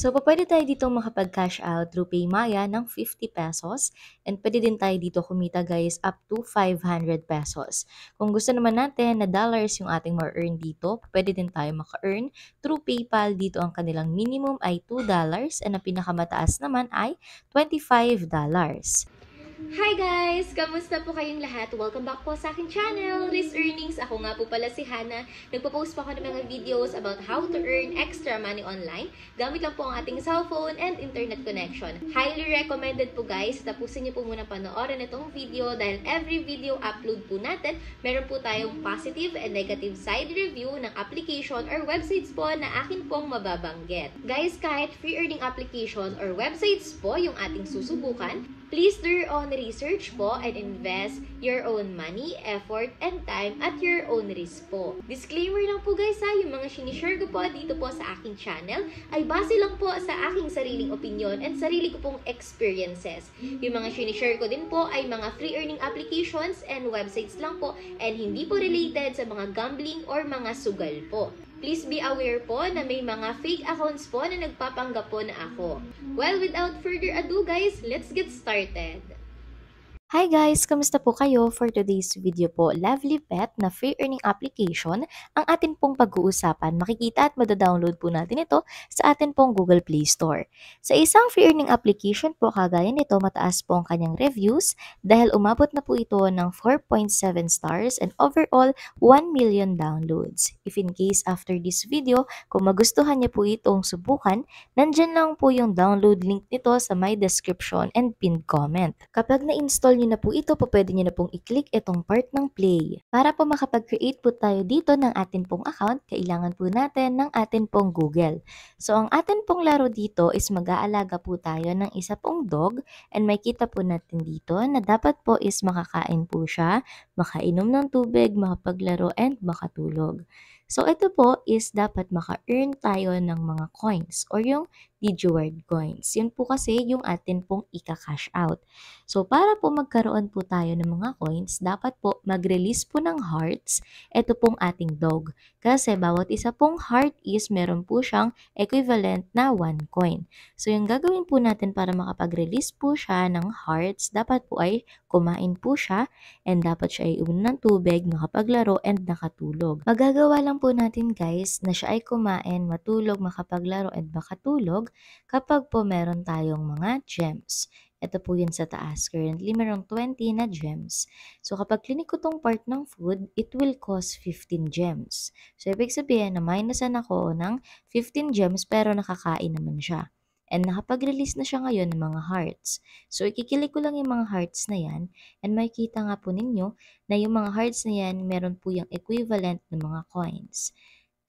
So, pwede tayo dito makapag-cash out through Paymaya ng 50 pesos and pwede din tayo dito kumita guys up to 500 pesos. Kung gusto naman natin na dollars yung ating ma-earn dito, pwede din tayo maka-earn through PayPal. Dito ang kanilang minimum ay $2 and ang pinakamataas naman ay $25. Hi guys! Kamusta po kayong lahat? Welcome back po sa akin channel, Riz Earnings. Ako nga po pala si Hana. Nagpo-post po ako ng mga videos about how to earn extra money online. Gamit lang po ang ating cellphone and internet connection. Highly recommended po guys. Tapusin niyo po muna panoorin itong video dahil every video upload po natin, meron po tayong positive and negative side review ng application or websites po na akin pong mababanggit. Guys, kahit free earning application or websites po yung ating susubukan, please do on research po and invest your own money, effort, and time at your own risk po. Disclaimer lang po guys ha, yung mga sinishare ko po dito po sa aking channel ay base lang po sa aking sariling opinion and sarili ko pong experiences. Yung mga sinishare ko din po ay mga free earning applications and websites lang po and hindi po related sa mga gambling or mga sugal po. Please be aware po na may mga fake accounts po na nagpapanggap po na ako. Well, without further ado guys, let's get started! Hi guys! Kamusta po kayo? For today's video po, Lovely Pet na free earning application ang atin pong pag-uusapan. Makikita at madadownload po natin ito sa atin pong Google Play Store. Sa isang free earning application po kagaya nito, mataas po ang kanyang reviews dahil umabot na po ito ng 4.7 stars and overall 1 million downloads. If in case after this video, kung magustuhan niya po itong subukan, nandyan lang po yung download link nito sa my description and pinned comment. Kapag na-install nyo na po ito po pwede nyo na pong i-click itong part ng play. Para po makapag-create po tayo dito ng atin pong account, kailangan po natin ng atin pong Google. So ang atin pong laro dito is mag-aalaga po tayo ng isa pong dog and makita po natin dito na dapat po is makakain po siya, makainom ng tubig, makapaglaro and makatulog. So ito po is dapat maka-earn tayo ng mga coins or yung DigiWord coins. Yun po kasi yung atin pong ika-cash out. So, para po magkaroon po tayo ng mga coins, dapat po mag-release po ng hearts. Ito pong ating dog. Kasi bawat isa pong heart is meron po siyang equivalent na 1 coin. So, yung gagawin po natin para makapag-release po siya ng hearts, dapat po ay kumain po siya and dapat siya ay uminom ng tubig, makapaglaro, and nakatulog. Magagawa lang po natin guys na siya ay kumain, matulog, makapaglaro, and makatulog kapag po meron tayong mga gems. Ito po yun sa taas. Currently, merong 20 na gems. So, kapag clinic ko tong part ng food, it will cost 15 gems. So, ibig sabihin na minusan ako ng 15 gems pero nakakain naman siya. And nakapag-release na siya ngayon ng mga hearts. So, ikikilik ko lang yung mga hearts na yan. And makikita nga po ninyo na yung mga hearts na yan, meron po yung equivalent ng mga coins.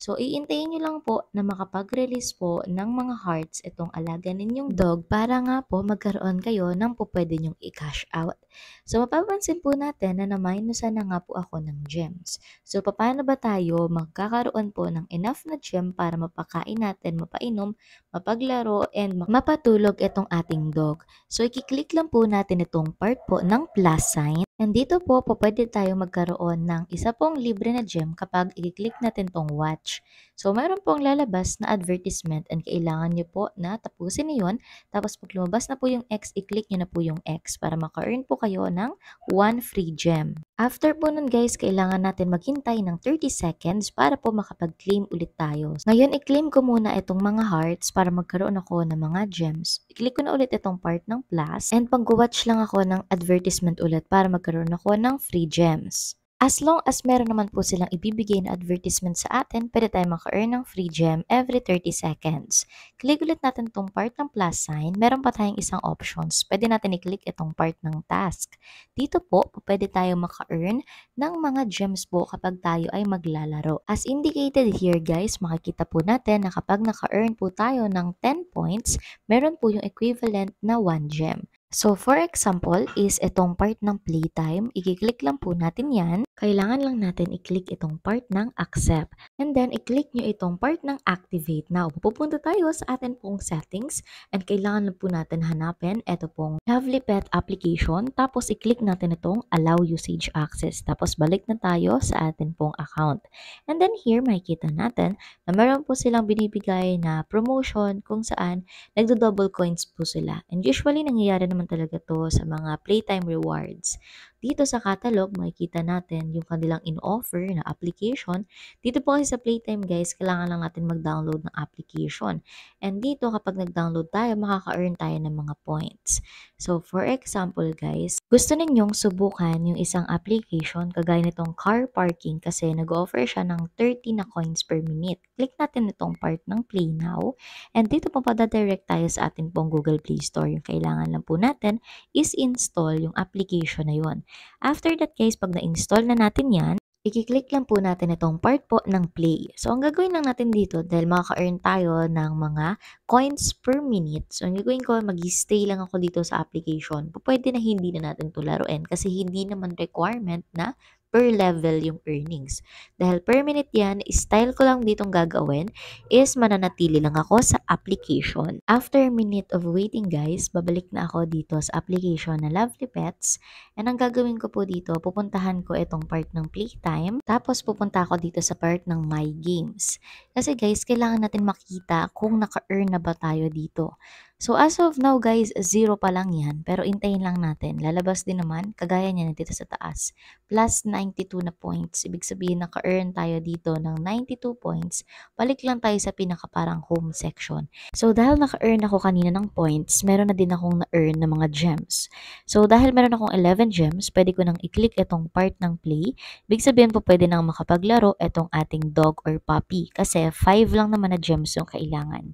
So, iintayin nyo lang po na makapag-release po ng mga hearts itong alaga ninyong dog para nga po magkaroon kayo ng po pwede nyong i-cash out. So, mapapansin po natin na naminusan na nga po ako ng gems. So, paano ba tayo magkakaroon po ng enough na gem para mapakain natin, mapainom, mapaglaro, and mapatulog itong ating dog. So, i-click lang po natin itong part po ng plus sign And dito po, po pwede tayo magkaroon ng isa pong libre na gem kapag i-click natin tong watch. So, meron pong lalabas na advertisement and kailangan nyo po na tapusin niyon. Tapos, pag lumabas na po yung X, i-click nyo na po yung X para maka-earn po kayo ng one free gem. After po nun guys, kailangan natin maghintay ng 30 seconds para po makapag-claim ulit tayo. Ngayon, i-claim ko muna itong mga hearts para magkaroon ako ng mga gems. I-click ko na ulit itong part ng plus and pag-watch lang ako ng advertisement ulit para magkaroon ako ng free gems. As long as meron naman po silang ibibigay na advertisement sa atin, pwede tayo maka-earn ng free gem every 30 seconds. Click ulit natin itong part ng plus sign. Meron pa tayong isang options. Pwede natin i-click itong part ng task. Dito po, pwede tayo maka-earn ng mga gems po kapag tayo ay maglalaro. As indicated here guys, makikita po natin na kapag naka-earn po tayo ng 10 points, meron po yung equivalent na 1 gem. So, for example, is itong part ng playtime. I-click lang po natin yan. Kailangan lang natin i-click itong part ng accept. And then, i-click nyo itong part ng activate. Now, pupunta tayo sa atin pong settings. And kailangan lang po natin hanapin ito pong Lovely Pet application. Tapos, i-click natin itong allow usage access. Tapos, balik na tayo sa atin pong account. And then, here, makikita natin na meron po silang binibigay na promotion kung saan nagdo-double coins po sila. And usually, nangyayari naman naman talaga to sa mga playtime rewards. Dito sa catalog, makikita natin yung kanilang in-offer na application. Dito po kasi sa Playtime guys, kailangan lang natin mag-download ng application. And dito kapag nag-download tayo, makaka-earn tayo ng mga points. So for example guys, gusto ninyong subukan yung isang application kagaya nitong car parking kasi nag-offer siya ng 30 na coins per minute. Click natin itong part ng Play Now. And dito po direct tayo sa atin pong Google Play Store. Yung kailangan lang po natin is install yung application na yon. After that guys, pag na-install na natin yan, i-click lang po natin itong part po ng play. So, ang gagawin lang natin dito, dahil makaka-earn tayo ng mga coins per minute. So, ang gagawin ko, mag-stay lang ako dito sa application. Pwede na hindi na natin to laruin kasi hindi naman requirement na per level yung earnings. Dahil per minute yan, style ko lang ditong gagawin is mananatili lang ako sa application. After a minute of waiting guys, babalik na ako dito sa application na Lovely Pets. And ang gagawin ko po dito, pupuntahan ko itong part ng playtime. Tapos pupunta ako dito sa part ng My Games. Kasi guys, kailangan natin makita kung naka-earn na ba tayo dito. So as of now guys, zero pa lang yan. Pero intayin lang natin. Lalabas din naman, kagaya niya na dito sa taas. Plus 92 na points. Ibig sabihin naka-earn tayo dito ng 92 points. Balik lang tayo sa pinaka parang home section. So dahil naka-earn ako kanina ng points, meron na din akong na-earn ng mga gems. So dahil meron akong 11 gems, pwede ko nang i-click itong part ng play. Ibig sabihin po pwede nang makapaglaro itong ating dog or puppy. Kasi 5 lang naman na gems yung kailangan.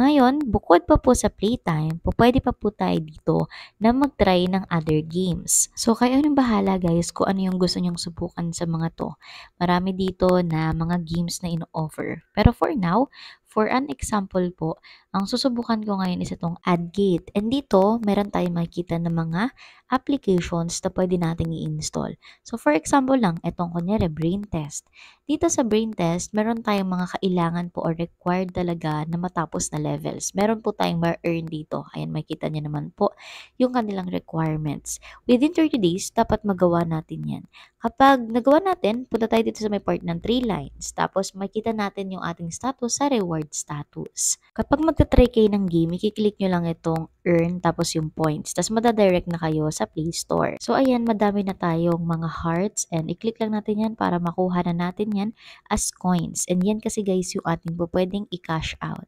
Ngayon, bukod pa po sa playtime, po pwede pa po tayo dito na mag-try ng other games. So, kayo nang bahala guys kung ano yung gusto nyong subukan sa mga to. Marami dito na mga games na ino-offer. Pero for now, For an example po, ang susubukan ko ngayon is itong add gate. And dito, meron tayong makikita ng mga applications na pwede nating i-install. So for example lang, itong kunyari brain test. Dito sa brain test, meron tayong mga kailangan po or required talaga na matapos na levels. Meron po tayong ma-earn dito. Ayan, makikita niya naman po yung kanilang requirements. Within 30 days, dapat magawa natin yan. Kapag nagawa natin, punta tayo dito sa may part ng 3 lines. Tapos makikita natin yung ating status sa reward reward status. Kapag magta-try kayo ng game, i-click nyo lang itong earn, tapos yung points. Tapos madadirect na kayo sa Play Store. So ayan, madami na tayong mga hearts and i-click lang natin yan para makuha na natin yan as coins. And yan kasi guys yung ating pwedeng i-cash out.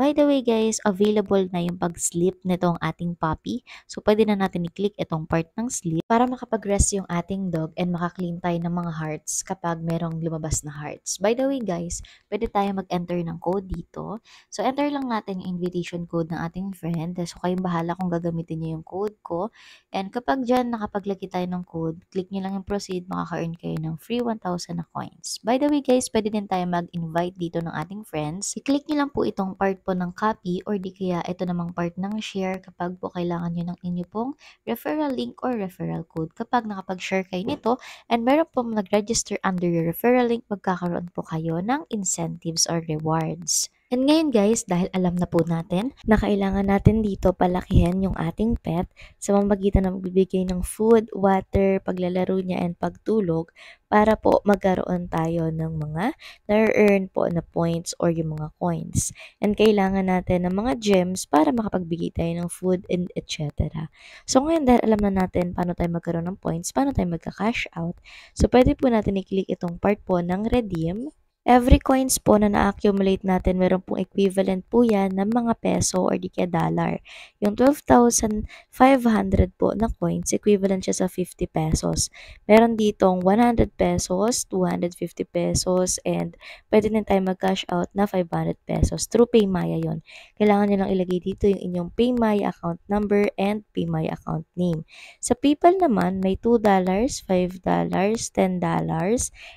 By the way guys, available na yung pag-sleep nitong ating puppy. So pwede na natin i-click itong part ng sleep para makapag-rest yung ating dog and makaklaim tayo ng mga hearts kapag merong lumabas na hearts. By the way guys, pwede tayo mag-enter ng code dito. So enter lang natin yung invitation code ng ating friend. So kayo kayong bahala kung gagamitin niyo yung code ko. And kapag dyan nakapaglagay tayo ng code, click niyo lang yung proceed, makaka-earn kayo ng free 1,000 na coins. By the way guys, pwede din tayo mag-invite dito ng ating friends. I-click niyo lang po itong part po ng copy or di kaya ito namang part ng share kapag po kailangan niyo ng inyo pong referral link or referral code. Kapag nakapag-share kayo nito and meron po mag register under your referral link, magkakaroon po kayo ng incentives or rewards. And ngayon guys, dahil alam na po natin na kailangan natin dito palakihin yung ating pet sa pamagitan ng bibigay ng food, water, paglalaro niya and pagtulog para po magkaroon tayo ng mga na-earn po na points or yung mga coins. And kailangan natin ng mga gems para makapagbigay tayo ng food and etc. So ngayon dahil alam na natin paano tayo magkaroon ng points, paano tayo magka-cash out, so pwede po natin i-click itong part po ng redeem Every coins po na na-accumulate natin, meron pong equivalent po yan ng mga peso or di kaya dollar. Yung 12,500 po na coins, equivalent siya sa 50 pesos. Meron ditong 100 pesos, 250 pesos, and pwede din tayo mag-cash out na 500 pesos. Through Paymaya yon. Kailangan nyo lang ilagay dito yung inyong Paymaya account number and Paymaya account name. Sa PayPal naman, may $2, $5, $10,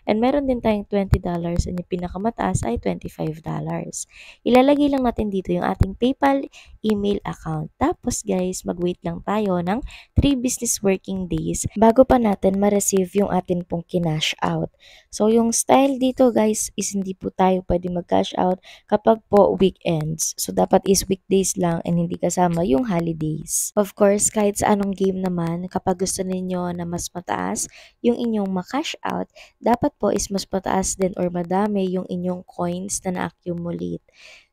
and meron din tayong $20 dun yung pinakamataas ay $25. Ilalagay lang natin dito yung ating PayPal email account. Tapos guys, mag-wait lang tayo ng 3 business working days bago pa natin ma-receive yung atin pong kinash out. So yung style dito guys is hindi po tayo pwede mag-cash out kapag po weekends. So dapat is weekdays lang and hindi kasama yung holidays. Of course, kahit sa anong game naman, kapag gusto ninyo na mas mataas yung inyong ma-cash out, dapat po is mas mataas din or madami madami yung inyong coins na na-accumulate.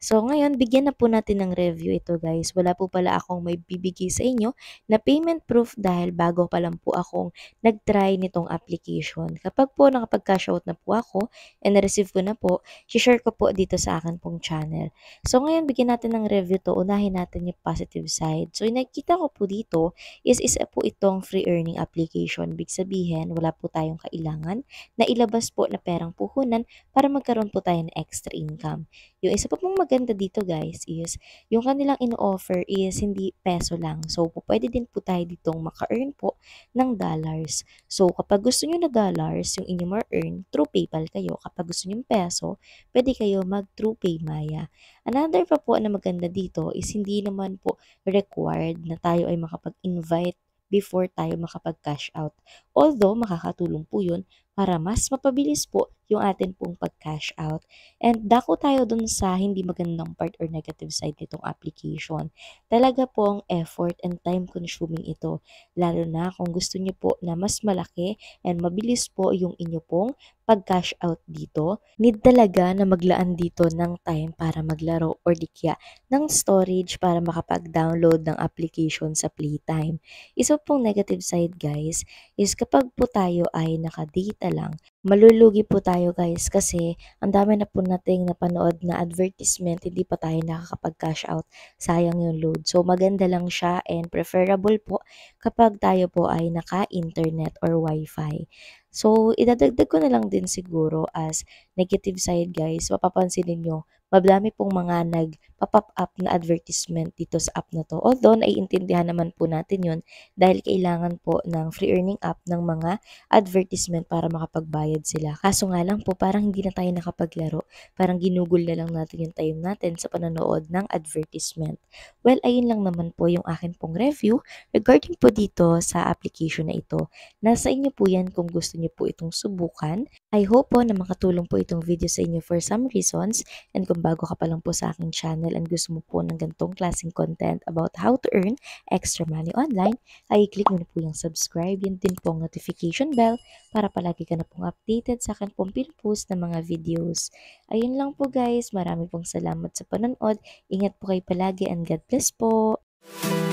So, ngayon, bigyan na po natin ng review ito guys. Wala po pala akong may bibigay sa inyo na payment proof dahil bago pa lang po akong nag-try nitong application. Kapag po nakapag-cashout na po ako and receive ko na po, share ko po dito sa akin pong channel. So, ngayon, bigyan natin ng review to. Unahin natin yung positive side. So, yung nakikita ko po dito is isa po itong free earning application. Big sabihin, wala po tayong kailangan na ilabas po na perang puhunan para magkaroon po tayo ng extra income. Yung isa pa po pong mag maganda dito guys is, yung kanilang in-offer is hindi peso lang. So, pwede din po tayo ditong maka-earn po ng dollars. So, kapag gusto nyo na dollars, yung inyong ma-earn, through PayPal kayo. Kapag gusto nyo peso, pwede kayo mag-through PayMaya. Another pa po na maganda dito is hindi naman po required na tayo ay makapag-invite before tayo makapag-cash out. Although, makakatulong po yun para mas mapabilis po yung atin pong pag-cash out. And dako tayo dun sa hindi magandang part or negative side nitong application. Talaga pong effort and time consuming ito. Lalo na kung gusto nyo po na mas malaki and mabilis po yung inyo pong pag-cash out dito. Need talaga na maglaan dito ng time para maglaro or dikya ng storage para makapag-download ng application sa playtime. Isa pong negative side guys is kapag po tayo ay naka-date na lang, malulugi po tayo guys kasi ang dami na po nating napanood na advertisement, hindi pa tayo nakakapag-cash out. Sayang yung load. So maganda lang siya and preferable po kapag tayo po ay naka-internet or wifi. So idadagdag ko na lang din siguro as negative side guys, mapapansin niyo madami pong mga nag pop up na advertisement dito sa app na to. Although, naiintindihan naman po natin yun dahil kailangan po ng free earning app ng mga advertisement para makapagbayad sila. Kaso nga lang po, parang hindi na tayo nakapaglaro. Parang ginugol na lang natin yung time natin sa pananood ng advertisement. Well, ayun lang naman po yung akin pong review regarding po dito sa application na ito. Nasa inyo po yan kung gusto niyo po itong subukan. I hope po na makatulong po itong video sa inyo for some reasons and kung kung bago ka pa lang po sa aking channel and gusto mo po ng ganitong klaseng content about how to earn extra money online, ay i-click mo na po yung subscribe, yun din po ang notification bell para palagi ka na pong updated sa akin pong pinupost ng mga videos. Ayun lang po guys, marami pong salamat sa panonood. Ingat po kayo palagi and God bless po! Thank